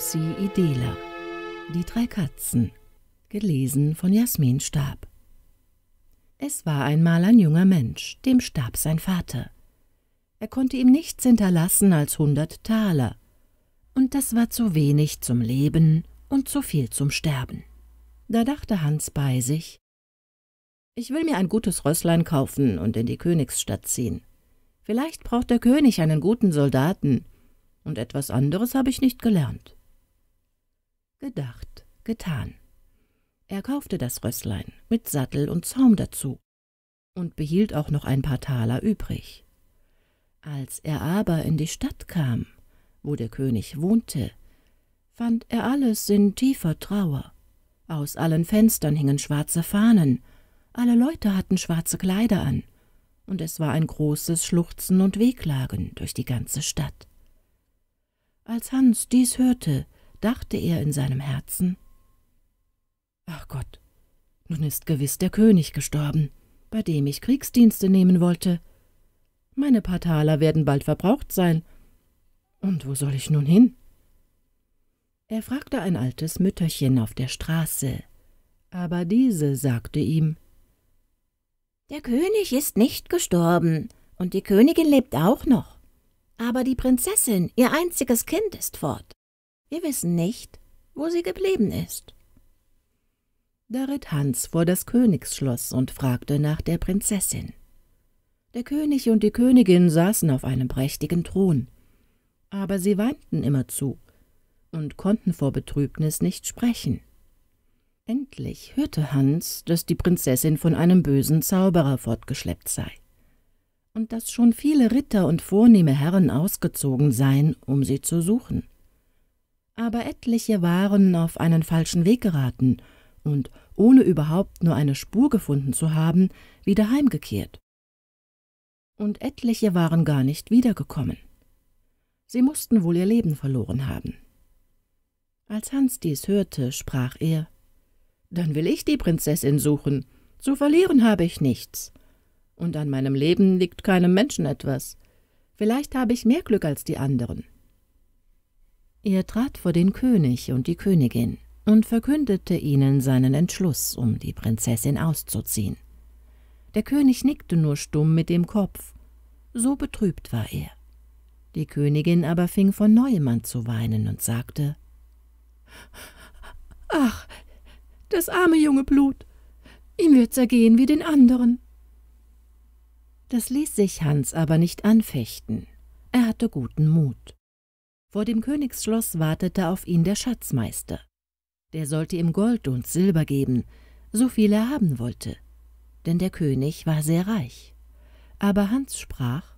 Lucy Idela Die drei Katzen Gelesen von Jasmin Stab Es war einmal ein junger Mensch, dem starb sein Vater. Er konnte ihm nichts hinterlassen als hundert Taler. Und das war zu wenig zum Leben und zu viel zum Sterben. Da dachte Hans bei sich, ich will mir ein gutes Rösslein kaufen und in die Königsstadt ziehen. Vielleicht braucht der König einen guten Soldaten, und etwas anderes habe ich nicht gelernt. Gedacht, getan. Er kaufte das Rösslein mit Sattel und Zaum dazu und behielt auch noch ein paar Taler übrig. Als er aber in die Stadt kam, wo der König wohnte, fand er alles in tiefer Trauer. Aus allen Fenstern hingen schwarze Fahnen, alle Leute hatten schwarze Kleider an, und es war ein großes Schluchzen und Wehklagen durch die ganze Stadt. Als Hans dies hörte, dachte er in seinem Herzen. Ach Gott, nun ist gewiss der König gestorben, bei dem ich Kriegsdienste nehmen wollte. Meine paar Taler werden bald verbraucht sein. Und wo soll ich nun hin? Er fragte ein altes Mütterchen auf der Straße, aber diese sagte ihm Der König ist nicht gestorben, und die Königin lebt auch noch. Aber die Prinzessin, ihr einziges Kind, ist fort. Wir wissen nicht, wo sie geblieben ist. Da ritt Hans vor das Königsschloss und fragte nach der Prinzessin. Der König und die Königin saßen auf einem prächtigen Thron, aber sie weinten immerzu und konnten vor Betrübnis nicht sprechen. Endlich hörte Hans, dass die Prinzessin von einem bösen Zauberer fortgeschleppt sei und dass schon viele Ritter und vornehme Herren ausgezogen seien, um sie zu suchen aber etliche waren auf einen falschen Weg geraten und, ohne überhaupt nur eine Spur gefunden zu haben, wieder heimgekehrt. Und etliche waren gar nicht wiedergekommen. Sie mussten wohl ihr Leben verloren haben. Als Hans dies hörte, sprach er Dann will ich die Prinzessin suchen, zu verlieren habe ich nichts, und an meinem Leben liegt keinem Menschen etwas. Vielleicht habe ich mehr Glück als die anderen. Er trat vor den König und die Königin und verkündete ihnen seinen Entschluss, um die Prinzessin auszuziehen. Der König nickte nur stumm mit dem Kopf, so betrübt war er. Die Königin aber fing von neuem an zu weinen und sagte Ach, das arme junge Blut, ihm wird's ergehen wie den anderen. Das ließ sich Hans aber nicht anfechten, er hatte guten Mut. Vor dem Königsschloss wartete auf ihn der Schatzmeister. Der sollte ihm Gold und Silber geben, so viel er haben wollte, denn der König war sehr reich. Aber Hans sprach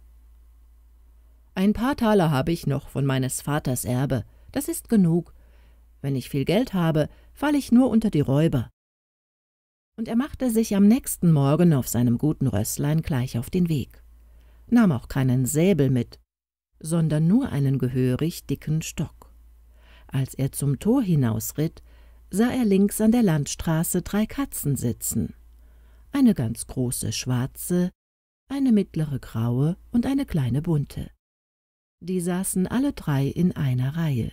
Ein paar Taler habe ich noch von meines Vaters Erbe, das ist genug. Wenn ich viel Geld habe, falle ich nur unter die Räuber. Und er machte sich am nächsten Morgen auf seinem guten Rösslein gleich auf den Weg, nahm auch keinen Säbel mit, sondern nur einen gehörig dicken Stock. Als er zum Tor hinausritt, sah er links an der Landstraße drei Katzen sitzen. Eine ganz große schwarze, eine mittlere graue und eine kleine bunte. Die saßen alle drei in einer Reihe.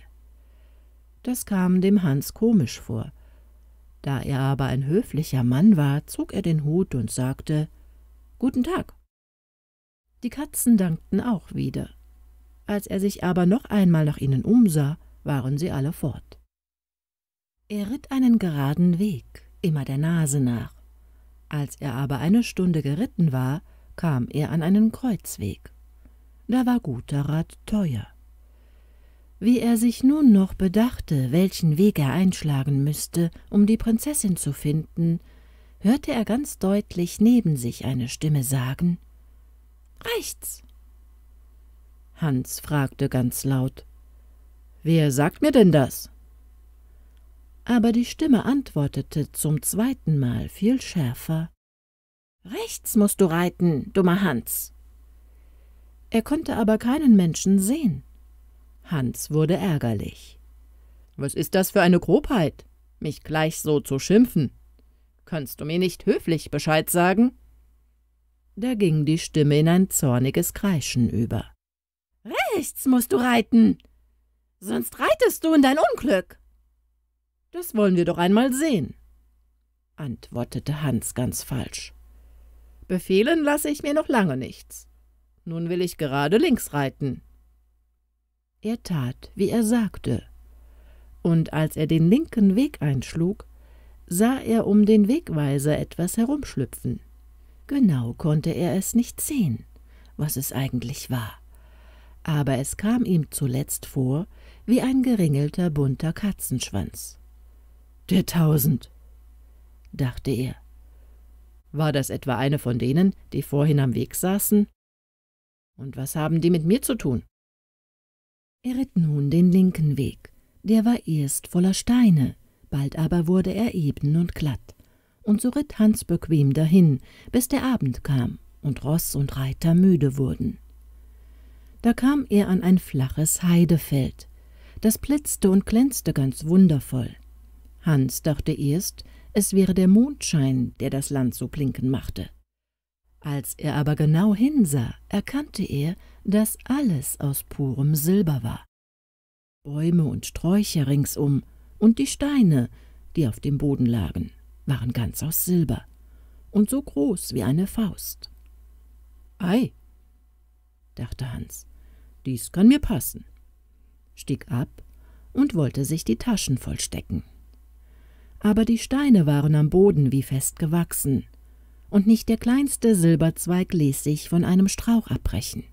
Das kam dem Hans komisch vor. Da er aber ein höflicher Mann war, zog er den Hut und sagte Guten Tag. Die Katzen dankten auch wieder. Als er sich aber noch einmal nach ihnen umsah, waren sie alle fort. Er ritt einen geraden Weg, immer der Nase nach. Als er aber eine Stunde geritten war, kam er an einen Kreuzweg. Da war guter Rat teuer. Wie er sich nun noch bedachte, welchen Weg er einschlagen müsste, um die Prinzessin zu finden, hörte er ganz deutlich neben sich eine Stimme sagen Rechts. Hans fragte ganz laut. Wer sagt mir denn das? Aber die Stimme antwortete zum zweiten Mal viel schärfer. Rechts musst du reiten, dummer Hans. Er konnte aber keinen Menschen sehen. Hans wurde ärgerlich. Was ist das für eine Grobheit, mich gleich so zu schimpfen? Kannst du mir nicht höflich Bescheid sagen? Da ging die Stimme in ein zorniges Kreischen über. Rechts musst du reiten, sonst reitest du in dein Unglück. Das wollen wir doch einmal sehen, antwortete Hans ganz falsch. Befehlen lasse ich mir noch lange nichts. Nun will ich gerade links reiten. Er tat, wie er sagte, und als er den linken Weg einschlug, sah er um den Wegweiser etwas herumschlüpfen. Genau konnte er es nicht sehen, was es eigentlich war aber es kam ihm zuletzt vor wie ein geringelter bunter Katzenschwanz. Der Tausend, dachte er. War das etwa eine von denen, die vorhin am Weg saßen? Und was haben die mit mir zu tun? Er ritt nun den linken Weg. Der war erst voller Steine, bald aber wurde er eben und glatt. Und so ritt Hans bequem dahin, bis der Abend kam und Ross und Reiter müde wurden. Da kam er an ein flaches Heidefeld. Das blitzte und glänzte ganz wundervoll. Hans dachte erst, es wäre der Mondschein, der das Land so blinken machte. Als er aber genau hinsah, erkannte er, dass alles aus purem Silber war. Bäume und Sträucher ringsum und die Steine, die auf dem Boden lagen, waren ganz aus Silber und so groß wie eine Faust. Ei, dachte Hans, dies kann mir passen, stieg ab und wollte sich die Taschen vollstecken. Aber die Steine waren am Boden wie fest gewachsen, und nicht der kleinste Silberzweig ließ sich von einem Strauch abbrechen.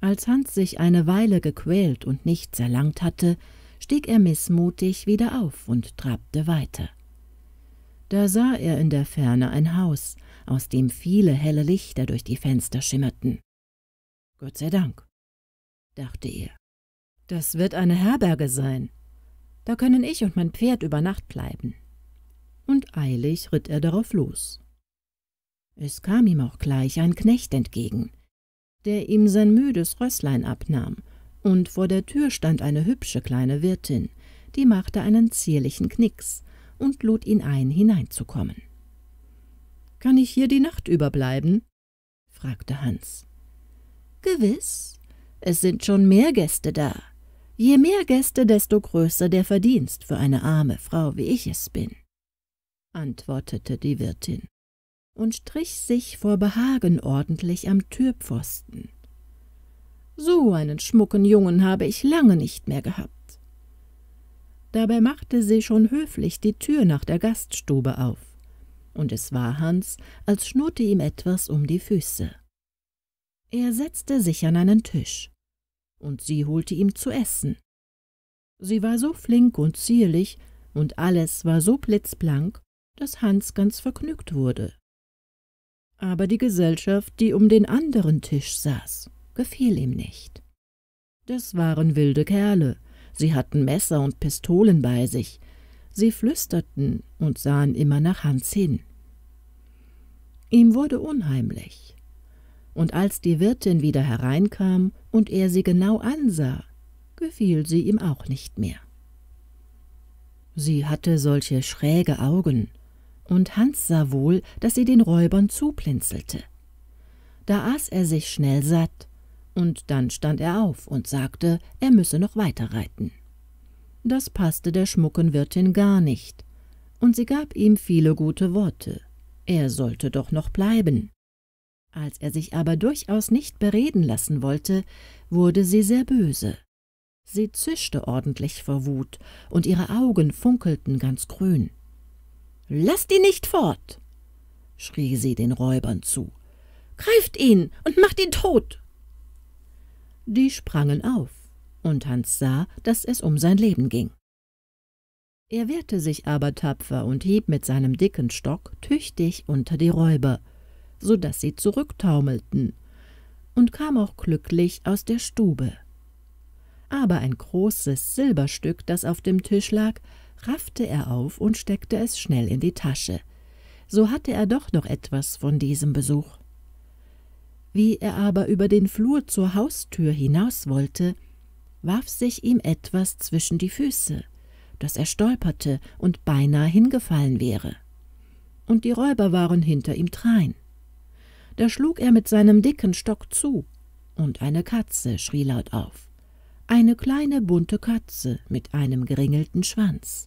Als Hans sich eine Weile gequält und nichts erlangt hatte, stieg er mißmutig wieder auf und trabte weiter. Da sah er in der Ferne ein Haus, aus dem viele helle Lichter durch die Fenster schimmerten. Gott sei Dank, dachte er. Das wird eine Herberge sein. Da können ich und mein Pferd über Nacht bleiben. Und eilig ritt er darauf los. Es kam ihm auch gleich ein Knecht entgegen, der ihm sein müdes Rösslein abnahm, und vor der Tür stand eine hübsche kleine Wirtin, die machte einen zierlichen Knicks und lud ihn ein, hineinzukommen. Kann ich hier die Nacht überbleiben? fragte Hans. Gewiss, es sind schon mehr Gäste da. Je mehr Gäste, desto größer der Verdienst für eine arme Frau, wie ich es bin, antwortete die Wirtin und strich sich vor Behagen ordentlich am Türpfosten. So einen schmucken Jungen habe ich lange nicht mehr gehabt. Dabei machte sie schon höflich die Tür nach der Gaststube auf, und es war Hans, als schnurrte ihm etwas um die Füße. Er setzte sich an einen Tisch und sie holte ihm zu essen. Sie war so flink und zierlich, und alles war so blitzblank, dass Hans ganz vergnügt wurde. Aber die Gesellschaft, die um den anderen Tisch saß, gefiel ihm nicht. Das waren wilde Kerle, sie hatten Messer und Pistolen bei sich, sie flüsterten und sahen immer nach Hans hin. Ihm wurde unheimlich und als die Wirtin wieder hereinkam und er sie genau ansah, gefiel sie ihm auch nicht mehr. Sie hatte solche schräge Augen, und Hans sah wohl, dass sie den Räubern zublinzelte. Da aß er sich schnell satt, und dann stand er auf und sagte, er müsse noch weiterreiten. Das passte der schmucken Wirtin gar nicht, und sie gab ihm viele gute Worte. Er sollte doch noch bleiben. Als er sich aber durchaus nicht bereden lassen wollte, wurde sie sehr böse. Sie zischte ordentlich vor Wut, und ihre Augen funkelten ganz grün. »Lasst ihn nicht fort!« schrie sie den Räubern zu. »Greift ihn und macht ihn tot!« Die sprangen auf, und Hans sah, dass es um sein Leben ging. Er wehrte sich aber tapfer und hieb mit seinem dicken Stock tüchtig unter die Räuber, so daß sie zurücktaumelten, und kam auch glücklich aus der Stube. Aber ein großes Silberstück, das auf dem Tisch lag, raffte er auf und steckte es schnell in die Tasche. So hatte er doch noch etwas von diesem Besuch. Wie er aber über den Flur zur Haustür hinaus wollte, warf sich ihm etwas zwischen die Füße, dass er stolperte und beinahe hingefallen wäre. Und die Räuber waren hinter ihm drein da schlug er mit seinem dicken Stock zu, und eine Katze schrie laut auf, eine kleine bunte Katze mit einem geringelten Schwanz.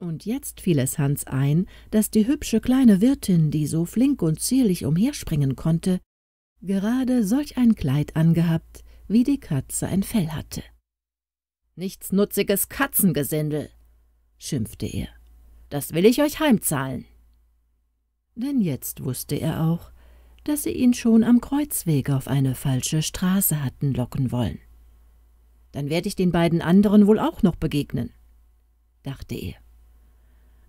Und jetzt fiel es Hans ein, dass die hübsche kleine Wirtin, die so flink und zierlich umherspringen konnte, gerade solch ein Kleid angehabt, wie die Katze ein Fell hatte. »Nichtsnutziges Katzengesindel«, schimpfte er, »das will ich euch heimzahlen.« Denn jetzt wußte er auch, dass sie ihn schon am Kreuzweg auf eine falsche Straße hatten locken wollen. Dann werde ich den beiden anderen wohl auch noch begegnen, dachte er,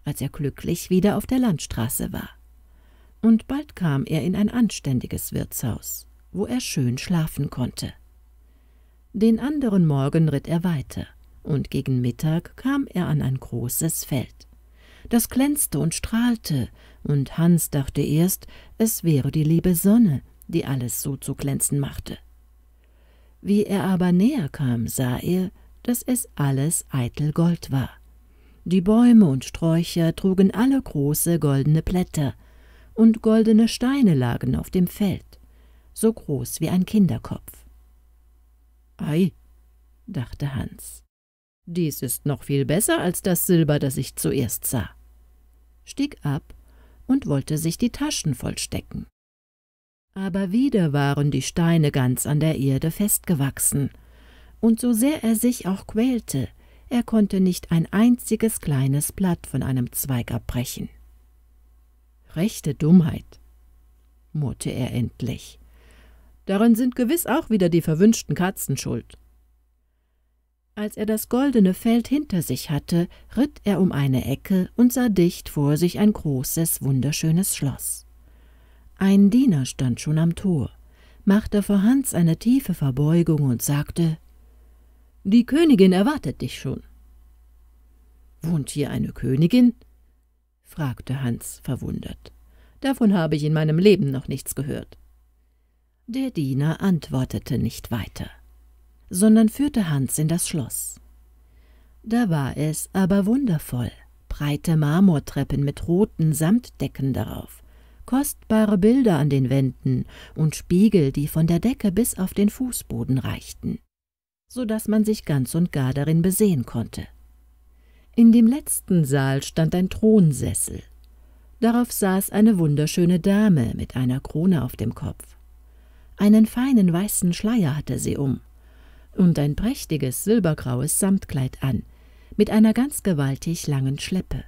als er glücklich wieder auf der Landstraße war. Und bald kam er in ein anständiges Wirtshaus, wo er schön schlafen konnte. Den anderen Morgen ritt er weiter, und gegen Mittag kam er an ein großes Feld. Das glänzte und strahlte, und Hans dachte erst, es wäre die liebe Sonne, die alles so zu glänzen machte. Wie er aber näher kam, sah er, dass es alles eitel Gold war. Die Bäume und Sträucher trugen alle große goldene Blätter, und goldene Steine lagen auf dem Feld, so groß wie ein Kinderkopf. Ei, dachte Hans, dies ist noch viel besser als das Silber, das ich zuerst sah, stieg ab und wollte sich die Taschen vollstecken. Aber wieder waren die Steine ganz an der Erde festgewachsen, und so sehr er sich auch quälte, er konnte nicht ein einziges kleines Blatt von einem Zweig abbrechen. Rechte Dummheit, murrte er endlich. Daran sind gewiss auch wieder die verwünschten Katzen schuld. Als er das goldene Feld hinter sich hatte, ritt er um eine Ecke und sah dicht vor sich ein großes, wunderschönes Schloss. Ein Diener stand schon am Tor, machte vor Hans eine tiefe Verbeugung und sagte Die Königin erwartet dich schon. Wohnt hier eine Königin? fragte Hans verwundert. Davon habe ich in meinem Leben noch nichts gehört. Der Diener antwortete nicht weiter sondern führte Hans in das Schloss. Da war es aber wundervoll, breite Marmortreppen mit roten Samtdecken darauf, kostbare Bilder an den Wänden und Spiegel, die von der Decke bis auf den Fußboden reichten, so daß man sich ganz und gar darin besehen konnte. In dem letzten Saal stand ein Thronsessel. Darauf saß eine wunderschöne Dame mit einer Krone auf dem Kopf. Einen feinen weißen Schleier hatte sie um, und ein prächtiges silbergraues Samtkleid an, mit einer ganz gewaltig langen Schleppe.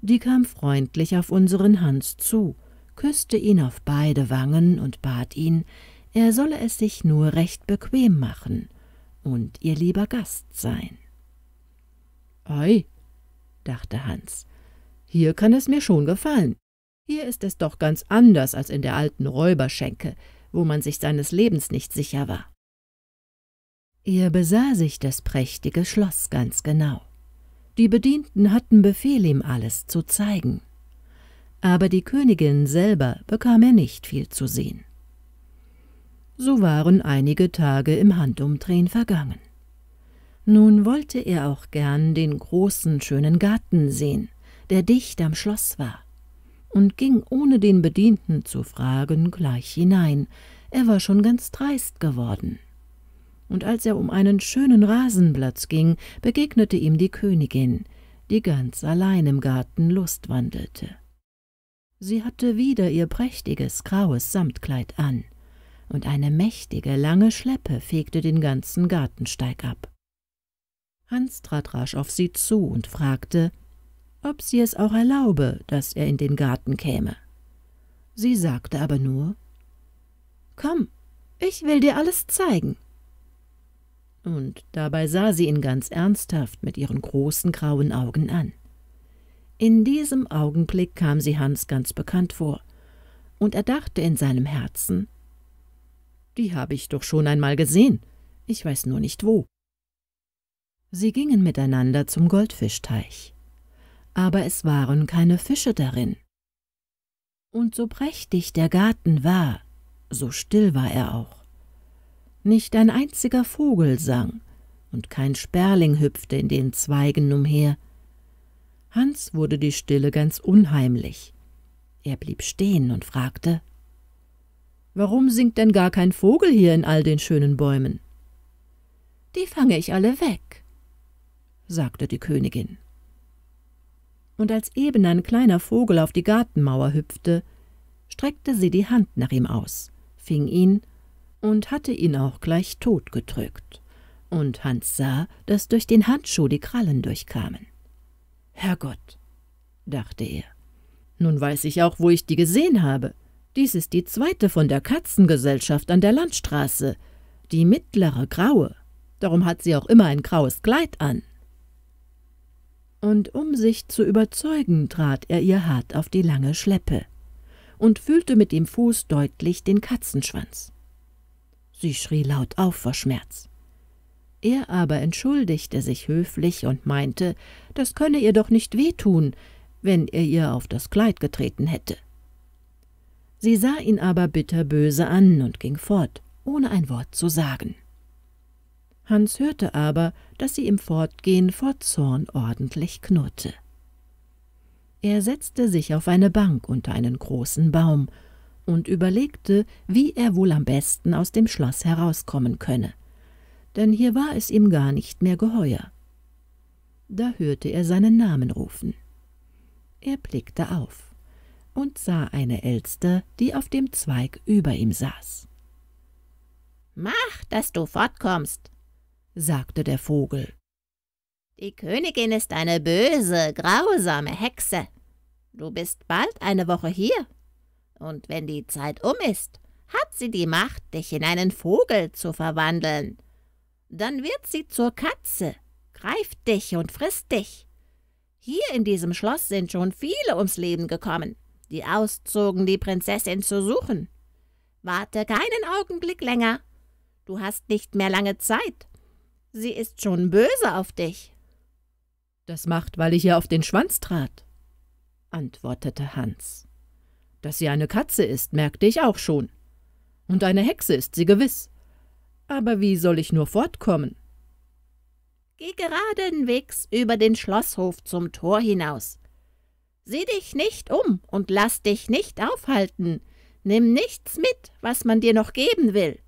Die kam freundlich auf unseren Hans zu, küßte ihn auf beide Wangen und bat ihn, er solle es sich nur recht bequem machen und ihr lieber Gast sein. Ei, dachte Hans, hier kann es mir schon gefallen. Hier ist es doch ganz anders als in der alten Räuberschenke, wo man sich seines Lebens nicht sicher war. Er besah sich das prächtige Schloss ganz genau. Die Bedienten hatten Befehl, ihm alles zu zeigen. Aber die Königin selber bekam er nicht viel zu sehen. So waren einige Tage im Handumdrehen vergangen. Nun wollte er auch gern den großen, schönen Garten sehen, der dicht am Schloss war, und ging ohne den Bedienten zu fragen gleich hinein, er war schon ganz dreist geworden und als er um einen schönen Rasenplatz ging, begegnete ihm die Königin, die ganz allein im Garten Lust wandelte. Sie hatte wieder ihr prächtiges graues Samtkleid an, und eine mächtige, lange Schleppe fegte den ganzen Gartensteig ab. Hans trat rasch auf sie zu und fragte, ob sie es auch erlaube, dass er in den Garten käme. Sie sagte aber nur, »Komm, ich will dir alles zeigen.« und dabei sah sie ihn ganz ernsthaft mit ihren großen grauen Augen an. In diesem Augenblick kam sie Hans ganz bekannt vor, und er dachte in seinem Herzen Die habe ich doch schon einmal gesehen, ich weiß nur nicht wo. Sie gingen miteinander zum Goldfischteich, aber es waren keine Fische darin. Und so prächtig der Garten war, so still war er auch. Nicht ein einziger Vogel sang, und kein Sperling hüpfte in den Zweigen umher. Hans wurde die Stille ganz unheimlich. Er blieb stehen und fragte, »Warum singt denn gar kein Vogel hier in all den schönen Bäumen?« »Die fange ich alle weg«, sagte die Königin. Und als eben ein kleiner Vogel auf die Gartenmauer hüpfte, streckte sie die Hand nach ihm aus, fing ihn und hatte ihn auch gleich tot gedrückt. Und Hans sah, dass durch den Handschuh die Krallen durchkamen. Herrgott, dachte er, nun weiß ich auch, wo ich die gesehen habe. Dies ist die zweite von der Katzengesellschaft an der Landstraße, die mittlere graue. Darum hat sie auch immer ein graues Kleid an. Und um sich zu überzeugen, trat er ihr hart auf die lange Schleppe und fühlte mit dem Fuß deutlich den Katzenschwanz. Sie schrie laut auf vor Schmerz. Er aber entschuldigte sich höflich und meinte, das könne ihr doch nicht wehtun, wenn er ihr auf das Kleid getreten hätte. Sie sah ihn aber bitterböse an und ging fort, ohne ein Wort zu sagen. Hans hörte aber, dass sie im Fortgehen vor Zorn ordentlich knurrte. Er setzte sich auf eine Bank unter einen großen Baum und überlegte, wie er wohl am besten aus dem Schloss herauskommen könne, denn hier war es ihm gar nicht mehr geheuer. Da hörte er seinen Namen rufen. Er blickte auf und sah eine Elster, die auf dem Zweig über ihm saß. »Mach, dass du fortkommst«, sagte der Vogel. »Die Königin ist eine böse, grausame Hexe. Du bist bald eine Woche hier.« und wenn die Zeit um ist, hat sie die Macht, dich in einen Vogel zu verwandeln. Dann wird sie zur Katze, greift dich und frisst dich. Hier in diesem Schloss sind schon viele ums Leben gekommen, die auszogen, die Prinzessin zu suchen. Warte keinen Augenblick länger. Du hast nicht mehr lange Zeit. Sie ist schon böse auf dich. Das macht, weil ich ihr auf den Schwanz trat, antwortete Hans. Dass sie eine Katze ist, merkte ich auch schon. Und eine Hexe ist sie gewiss. Aber wie soll ich nur fortkommen? Geh geradenwegs über den Schlosshof zum Tor hinaus. Sieh dich nicht um und lass dich nicht aufhalten. Nimm nichts mit, was man dir noch geben will.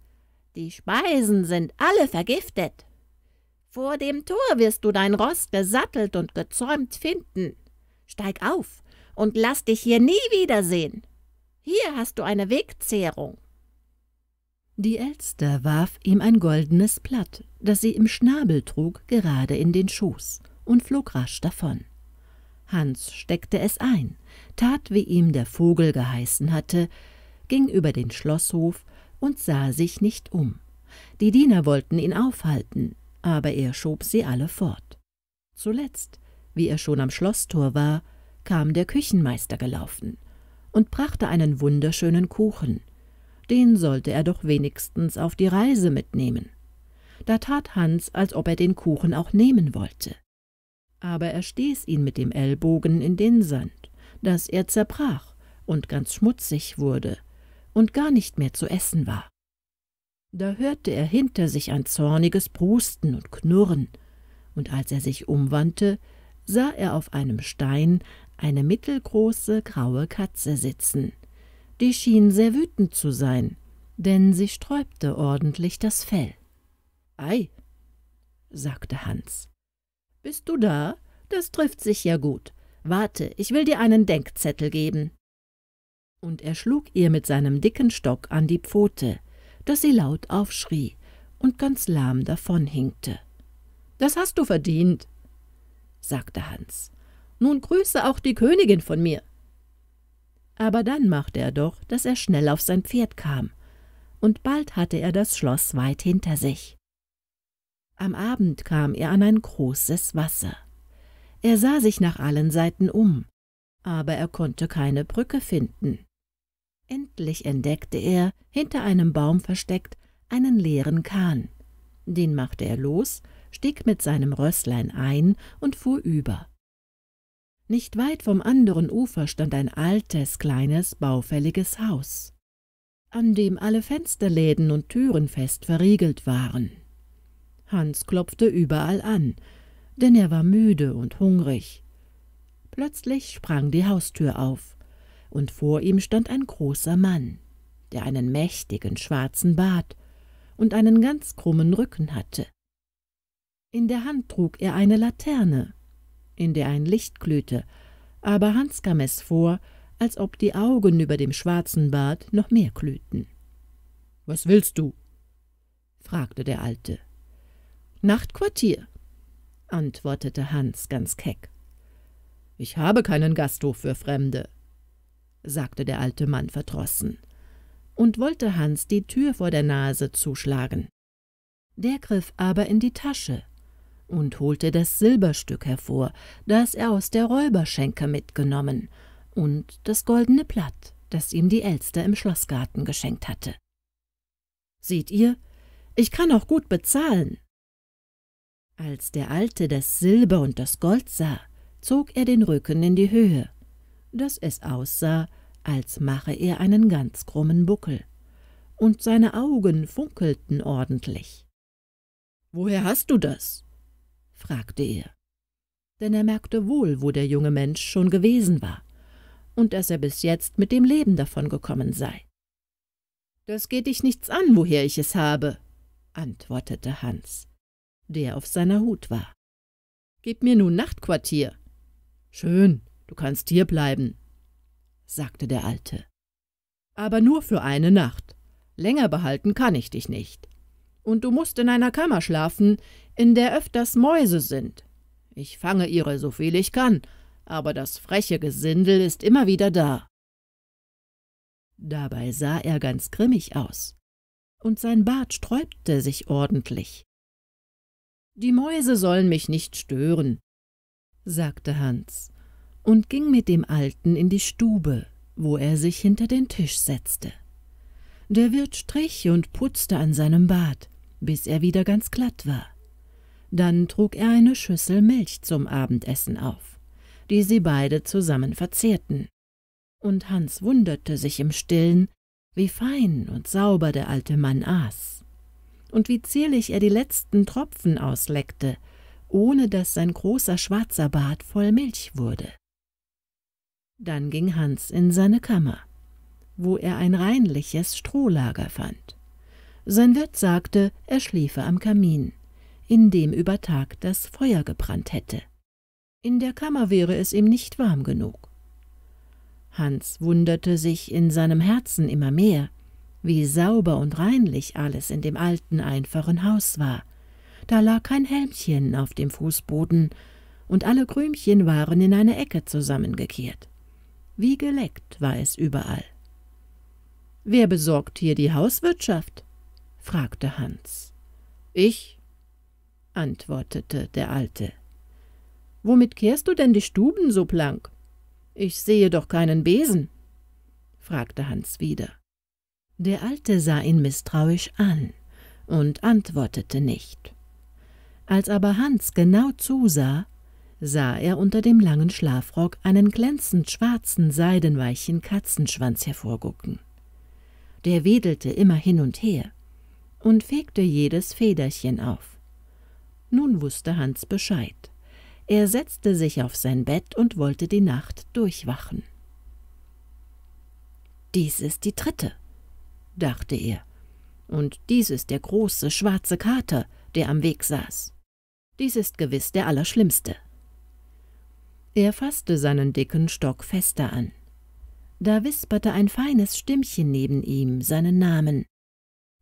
Die Speisen sind alle vergiftet. Vor dem Tor wirst du dein Ross gesattelt und gezäumt finden. Steig auf und lass dich hier nie wiedersehen. Hier hast du eine Wegzehrung. Die Elster warf ihm ein goldenes Blatt, das sie im Schnabel trug, gerade in den Schoß und flog rasch davon. Hans steckte es ein, tat, wie ihm der Vogel geheißen hatte, ging über den Schlosshof und sah sich nicht um. Die Diener wollten ihn aufhalten, aber er schob sie alle fort. Zuletzt, wie er schon am Schlosstor war, kam der Küchenmeister gelaufen und brachte einen wunderschönen Kuchen. Den sollte er doch wenigstens auf die Reise mitnehmen. Da tat Hans, als ob er den Kuchen auch nehmen wollte. Aber er stieß ihn mit dem Ellbogen in den Sand, daß er zerbrach und ganz schmutzig wurde und gar nicht mehr zu essen war. Da hörte er hinter sich ein zorniges Brusten und Knurren, und als er sich umwandte, sah er auf einem Stein eine mittelgroße graue Katze sitzen. Die schien sehr wütend zu sein, denn sie sträubte ordentlich das Fell. Ei, sagte Hans. Bist du da? Das trifft sich ja gut. Warte, ich will dir einen Denkzettel geben. Und er schlug ihr mit seinem dicken Stock an die Pfote, dass sie laut aufschrie und ganz lahm davonhinkte. Das hast du verdient, sagte Hans. Nun grüße auch die Königin von mir. Aber dann machte er doch, dass er schnell auf sein Pferd kam, und bald hatte er das Schloss weit hinter sich. Am Abend kam er an ein großes Wasser. Er sah sich nach allen Seiten um, aber er konnte keine Brücke finden. Endlich entdeckte er, hinter einem Baum versteckt, einen leeren Kahn. Den machte er los, stieg mit seinem Rösslein ein und fuhr über. Nicht weit vom anderen Ufer stand ein altes, kleines, baufälliges Haus, an dem alle Fensterläden und Türen fest verriegelt waren. Hans klopfte überall an, denn er war müde und hungrig. Plötzlich sprang die Haustür auf, und vor ihm stand ein großer Mann, der einen mächtigen schwarzen Bart und einen ganz krummen Rücken hatte. In der Hand trug er eine Laterne, in der ein Licht glühte, aber Hans kam es vor, als ob die Augen über dem schwarzen Bart noch mehr glühten. Was willst du? fragte der Alte. Nachtquartier, antwortete Hans ganz keck. Ich habe keinen Gasthof für Fremde, sagte der alte Mann verdrossen und wollte Hans die Tür vor der Nase zuschlagen. Der griff aber in die Tasche und holte das Silberstück hervor, das er aus der Räuberschenke mitgenommen, und das goldene Blatt, das ihm die Elster im Schlossgarten geschenkt hatte. Seht ihr, ich kann auch gut bezahlen. Als der Alte das Silber und das Gold sah, zog er den Rücken in die Höhe, dass es aussah, als mache er einen ganz krummen Buckel, und seine Augen funkelten ordentlich. Woher hast du das? fragte er. Denn er merkte wohl, wo der junge Mensch schon gewesen war und dass er bis jetzt mit dem Leben davon gekommen sei. »Das geht dich nichts an, woher ich es habe«, antwortete Hans, der auf seiner Hut war. »Gib mir nun Nachtquartier.« »Schön, du kannst hier bleiben«, sagte der Alte. »Aber nur für eine Nacht. Länger behalten kann ich dich nicht und du musst in einer Kammer schlafen, in der öfters Mäuse sind. Ich fange ihre so viel ich kann, aber das freche Gesindel ist immer wieder da. Dabei sah er ganz grimmig aus, und sein Bart sträubte sich ordentlich. Die Mäuse sollen mich nicht stören, sagte Hans und ging mit dem Alten in die Stube, wo er sich hinter den Tisch setzte. Der Wirt strich und putzte an seinem Bart, bis er wieder ganz glatt war. Dann trug er eine Schüssel Milch zum Abendessen auf, die sie beide zusammen verzehrten. Und Hans wunderte sich im Stillen, wie fein und sauber der alte Mann aß und wie zierlich er die letzten Tropfen ausleckte, ohne dass sein großer schwarzer Bart voll Milch wurde. Dann ging Hans in seine Kammer, wo er ein reinliches Strohlager fand. Sein Wirt sagte, er schliefe am Kamin, in dem über Tag das Feuer gebrannt hätte. In der Kammer wäre es ihm nicht warm genug. Hans wunderte sich in seinem Herzen immer mehr, wie sauber und reinlich alles in dem alten, einfachen Haus war. Da lag kein Helmchen auf dem Fußboden, und alle Krümchen waren in eine Ecke zusammengekehrt. Wie geleckt war es überall. Wer besorgt hier die Hauswirtschaft? fragte Hans. Ich, antwortete der Alte. Womit kehrst du denn die Stuben so blank? Ich sehe doch keinen Besen, fragte Hans wieder. Der Alte sah ihn misstrauisch an und antwortete nicht. Als aber Hans genau zusah, sah er unter dem langen Schlafrock einen glänzend schwarzen, seidenweichen Katzenschwanz hervorgucken. Der wedelte immer hin und her, und fegte jedes Federchen auf. Nun wusste Hans Bescheid. Er setzte sich auf sein Bett und wollte die Nacht durchwachen. Dies ist die dritte, dachte er, und dies ist der große schwarze Kater, der am Weg saß. Dies ist gewiss der allerschlimmste. Er faßte seinen dicken Stock fester an. Da wisperte ein feines Stimmchen neben ihm seinen Namen.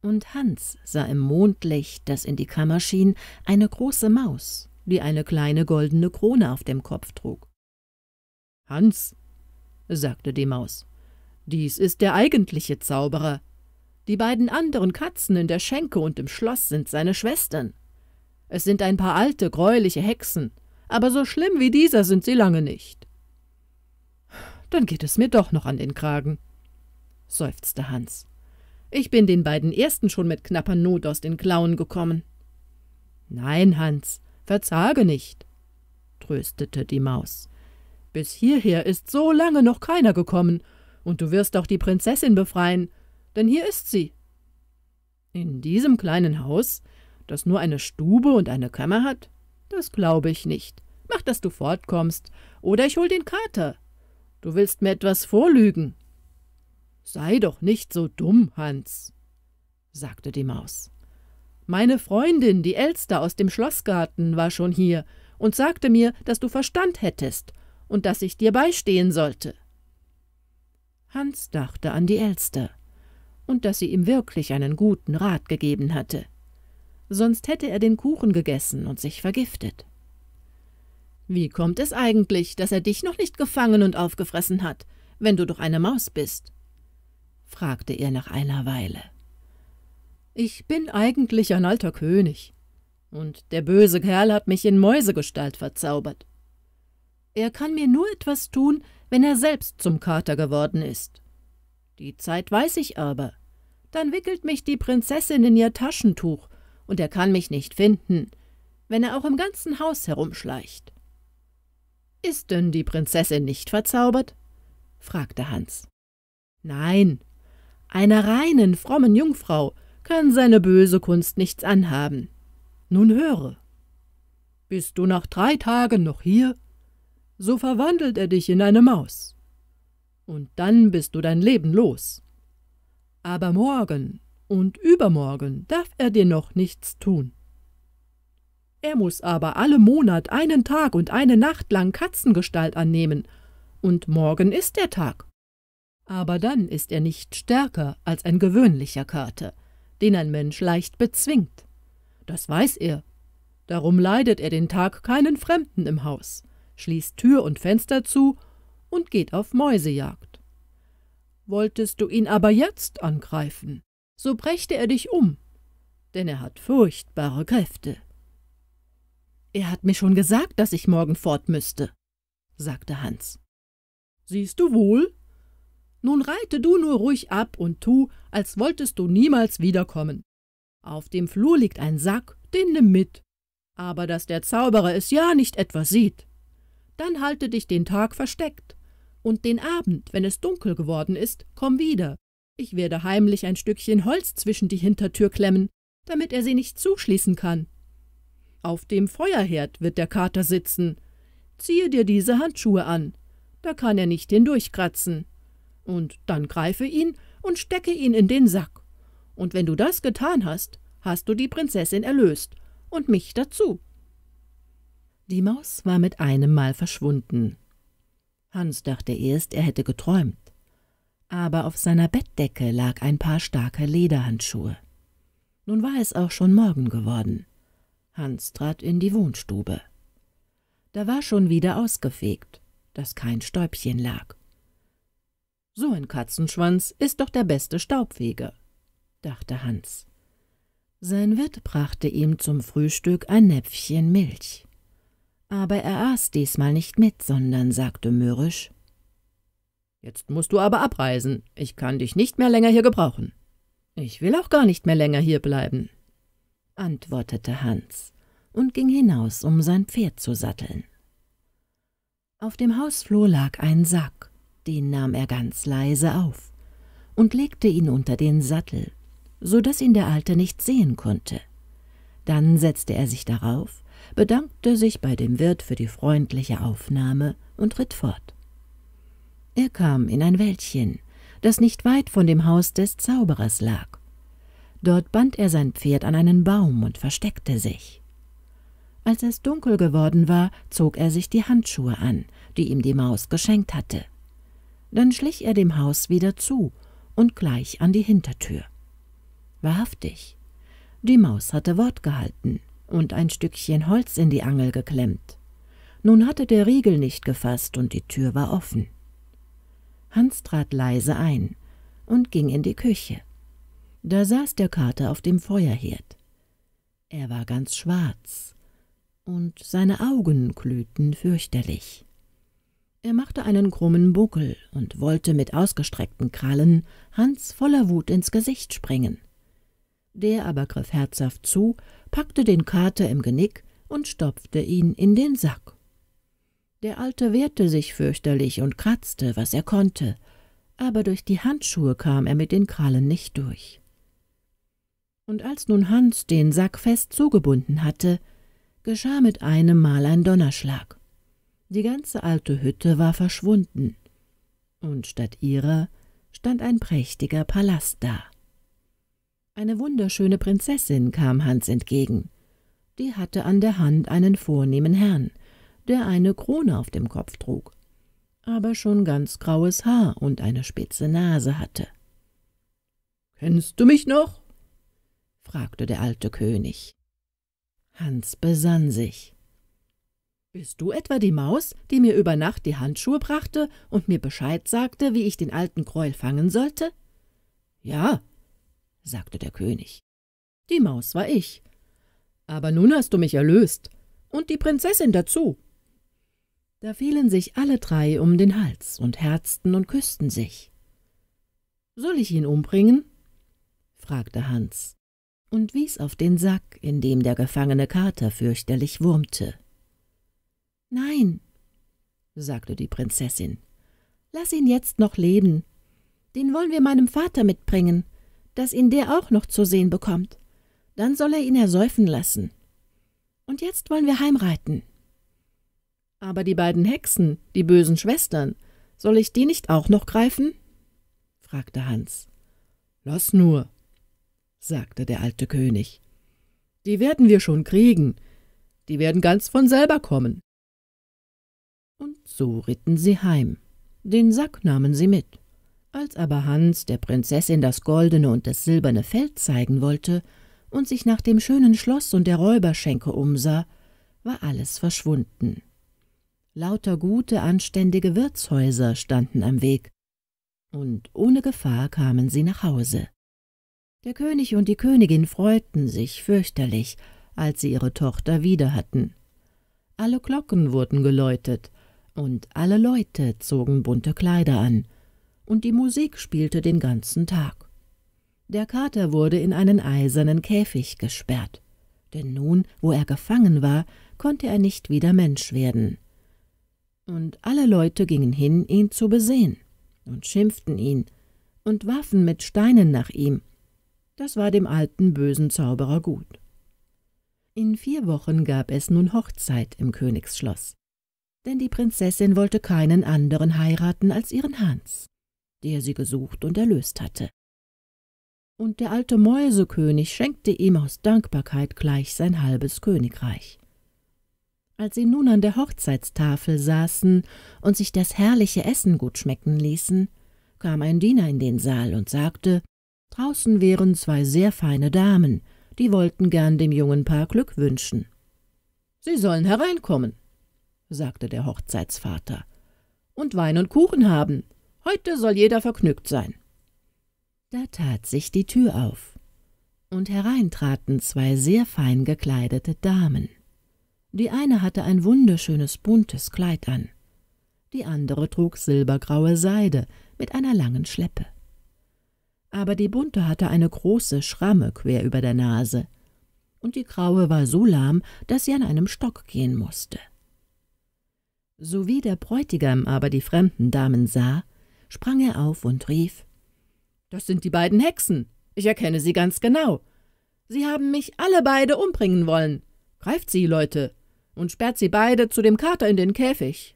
Und Hans sah im Mondlicht, das in die Kammer schien, eine große Maus, die eine kleine goldene Krone auf dem Kopf trug. »Hans«, sagte die Maus, »dies ist der eigentliche Zauberer. Die beiden anderen Katzen in der Schenke und im Schloss sind seine Schwestern. Es sind ein paar alte, gräuliche Hexen, aber so schlimm wie dieser sind sie lange nicht.« »Dann geht es mir doch noch an den Kragen«, seufzte Hans. Ich bin den beiden ersten schon mit knapper Not aus den Klauen gekommen. Nein, Hans, verzage nicht, tröstete die Maus. Bis hierher ist so lange noch keiner gekommen, und du wirst auch die Prinzessin befreien, denn hier ist sie. In diesem kleinen Haus, das nur eine Stube und eine Kammer hat? Das glaube ich nicht. Mach, dass du fortkommst, oder ich hol den Kater. Du willst mir etwas vorlügen. Sei doch nicht so dumm, Hans, sagte die Maus. Meine Freundin, die Elster aus dem Schlossgarten, war schon hier und sagte mir, dass du Verstand hättest und dass ich dir beistehen sollte. Hans dachte an die Elster und dass sie ihm wirklich einen guten Rat gegeben hatte. Sonst hätte er den Kuchen gegessen und sich vergiftet. Wie kommt es eigentlich, dass er dich noch nicht gefangen und aufgefressen hat, wenn du doch eine Maus bist? fragte er nach einer Weile. »Ich bin eigentlich ein alter König, und der böse Kerl hat mich in Mäusegestalt verzaubert. Er kann mir nur etwas tun, wenn er selbst zum Kater geworden ist. Die Zeit weiß ich aber. Dann wickelt mich die Prinzessin in ihr Taschentuch, und er kann mich nicht finden, wenn er auch im ganzen Haus herumschleicht.« »Ist denn die Prinzessin nicht verzaubert?« fragte Hans. »Nein, einer reinen, frommen Jungfrau kann seine böse Kunst nichts anhaben. Nun höre. Bist du nach drei Tagen noch hier, so verwandelt er dich in eine Maus. Und dann bist du dein Leben los. Aber morgen und übermorgen darf er dir noch nichts tun. Er muß aber alle Monat einen Tag und eine Nacht lang Katzengestalt annehmen, und morgen ist der Tag aber dann ist er nicht stärker als ein gewöhnlicher Kater, den ein Mensch leicht bezwingt. Das weiß er. Darum leidet er den Tag keinen Fremden im Haus, schließt Tür und Fenster zu und geht auf Mäusejagd. Wolltest du ihn aber jetzt angreifen, so brächte er dich um, denn er hat furchtbare Kräfte. Er hat mir schon gesagt, dass ich morgen fort müsste, sagte Hans. Siehst du wohl, nun reite du nur ruhig ab und tu, als wolltest du niemals wiederkommen. Auf dem Flur liegt ein Sack, den nimm mit. Aber dass der Zauberer es ja nicht etwas sieht. Dann halte dich den Tag versteckt. Und den Abend, wenn es dunkel geworden ist, komm wieder. Ich werde heimlich ein Stückchen Holz zwischen die Hintertür klemmen, damit er sie nicht zuschließen kann. Auf dem Feuerherd wird der Kater sitzen. Ziehe dir diese Handschuhe an, da kann er nicht hindurchkratzen und dann greife ihn und stecke ihn in den Sack. Und wenn du das getan hast, hast du die Prinzessin erlöst und mich dazu. Die Maus war mit einem Mal verschwunden. Hans dachte erst, er hätte geträumt, aber auf seiner Bettdecke lag ein paar starke Lederhandschuhe. Nun war es auch schon Morgen geworden. Hans trat in die Wohnstube. Da war schon wieder ausgefegt, dass kein Stäubchen lag. So ein Katzenschwanz ist doch der beste Staubfeger, dachte Hans. Sein Wirt brachte ihm zum Frühstück ein Näpfchen Milch. Aber er aß diesmal nicht mit, sondern sagte mürrisch Jetzt musst du aber abreisen, ich kann dich nicht mehr länger hier gebrauchen. Ich will auch gar nicht mehr länger hier bleiben, antwortete Hans und ging hinaus, um sein Pferd zu satteln. Auf dem Hausflur lag ein Sack, den nahm er ganz leise auf und legte ihn unter den Sattel, so daß ihn der Alte nicht sehen konnte. Dann setzte er sich darauf, bedankte sich bei dem Wirt für die freundliche Aufnahme und ritt fort. Er kam in ein Wäldchen, das nicht weit von dem Haus des Zauberers lag. Dort band er sein Pferd an einen Baum und versteckte sich. Als es dunkel geworden war, zog er sich die Handschuhe an, die ihm die Maus geschenkt hatte. Dann schlich er dem Haus wieder zu und gleich an die Hintertür. Wahrhaftig, die Maus hatte Wort gehalten und ein Stückchen Holz in die Angel geklemmt. Nun hatte der Riegel nicht gefasst und die Tür war offen. Hans trat leise ein und ging in die Küche. Da saß der Kater auf dem Feuerherd. Er war ganz schwarz, und seine Augen glühten fürchterlich. Er machte einen krummen Buckel und wollte mit ausgestreckten Krallen Hans voller Wut ins Gesicht springen. Der aber griff herzhaft zu, packte den Kater im Genick und stopfte ihn in den Sack. Der Alte wehrte sich fürchterlich und kratzte, was er konnte, aber durch die Handschuhe kam er mit den Krallen nicht durch. Und als nun Hans den Sack fest zugebunden hatte, geschah mit einem Mal ein Donnerschlag. Die ganze alte Hütte war verschwunden, und statt ihrer stand ein prächtiger Palast da. Eine wunderschöne Prinzessin kam Hans entgegen. Die hatte an der Hand einen vornehmen Herrn, der eine Krone auf dem Kopf trug, aber schon ganz graues Haar und eine spitze Nase hatte. »Kennst du mich noch?« fragte der alte König. Hans besann sich. Bist du etwa die Maus, die mir über Nacht die Handschuhe brachte und mir Bescheid sagte, wie ich den alten Gräuel fangen sollte? Ja, sagte der König. Die Maus war ich. Aber nun hast du mich erlöst. Und die Prinzessin dazu. Da fielen sich alle drei um den Hals und herzten und küssten sich. Soll ich ihn umbringen? fragte Hans und wies auf den Sack, in dem der gefangene Kater fürchterlich wurmte. Nein, sagte die Prinzessin, lass ihn jetzt noch leben. Den wollen wir meinem Vater mitbringen, dass ihn der auch noch zu sehen bekommt. Dann soll er ihn ersäufen lassen. Und jetzt wollen wir heimreiten. Aber die beiden Hexen, die bösen Schwestern, soll ich die nicht auch noch greifen? fragte Hans. Lass nur, sagte der alte König. Die werden wir schon kriegen. Die werden ganz von selber kommen und so ritten sie heim. Den Sack nahmen sie mit. Als aber Hans der Prinzessin das goldene und das silberne Feld zeigen wollte und sich nach dem schönen Schloss und der Räuberschenke umsah, war alles verschwunden. Lauter gute, anständige Wirtshäuser standen am Weg, und ohne Gefahr kamen sie nach Hause. Der König und die Königin freuten sich fürchterlich, als sie ihre Tochter wieder hatten. Alle Glocken wurden geläutet, und alle Leute zogen bunte Kleider an, und die Musik spielte den ganzen Tag. Der Kater wurde in einen eisernen Käfig gesperrt, denn nun, wo er gefangen war, konnte er nicht wieder Mensch werden. Und alle Leute gingen hin, ihn zu besehen, und schimpften ihn, und warfen mit Steinen nach ihm. Das war dem alten bösen Zauberer gut. In vier Wochen gab es nun Hochzeit im Königsschloss denn die Prinzessin wollte keinen anderen heiraten als ihren Hans, der sie gesucht und erlöst hatte. Und der alte Mäusekönig schenkte ihm aus Dankbarkeit gleich sein halbes Königreich. Als sie nun an der Hochzeitstafel saßen und sich das herrliche Essen gut schmecken ließen, kam ein Diener in den Saal und sagte, draußen wären zwei sehr feine Damen, die wollten gern dem jungen Paar Glück wünschen. Sie sollen hereinkommen, sagte der Hochzeitsvater. Und Wein und Kuchen haben. Heute soll jeder vergnügt sein. Da tat sich die Tür auf, und herein traten zwei sehr fein gekleidete Damen. Die eine hatte ein wunderschönes buntes Kleid an, die andere trug silbergraue Seide mit einer langen Schleppe. Aber die bunte hatte eine große Schramme quer über der Nase, und die graue war so lahm, dass sie an einem Stock gehen musste. Sowie der Bräutigam aber die fremden Damen sah, sprang er auf und rief Das sind die beiden Hexen, ich erkenne sie ganz genau. Sie haben mich alle beide umbringen wollen. Greift sie, Leute, und sperrt sie beide zu dem Kater in den Käfig.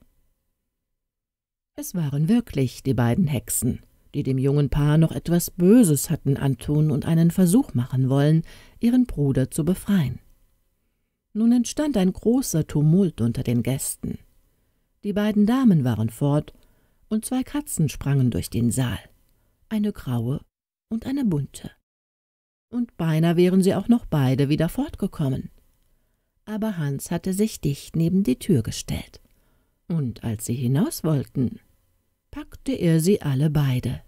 Es waren wirklich die beiden Hexen, die dem jungen Paar noch etwas Böses hatten antun und einen Versuch machen wollen, ihren Bruder zu befreien. Nun entstand ein großer Tumult unter den Gästen die beiden Damen waren fort, und zwei Katzen sprangen durch den Saal, eine graue und eine bunte. Und beinahe wären sie auch noch beide wieder fortgekommen. Aber Hans hatte sich dicht neben die Tür gestellt, und als sie hinaus wollten, packte er sie alle beide.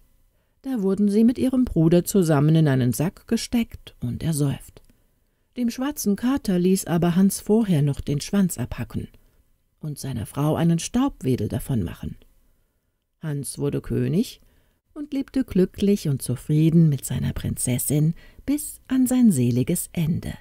Da wurden sie mit ihrem Bruder zusammen in einen Sack gesteckt und ersäuft. Dem schwarzen Kater ließ aber Hans vorher noch den Schwanz abhacken, und seiner Frau einen Staubwedel davon machen. Hans wurde König und lebte glücklich und zufrieden mit seiner Prinzessin bis an sein seliges Ende.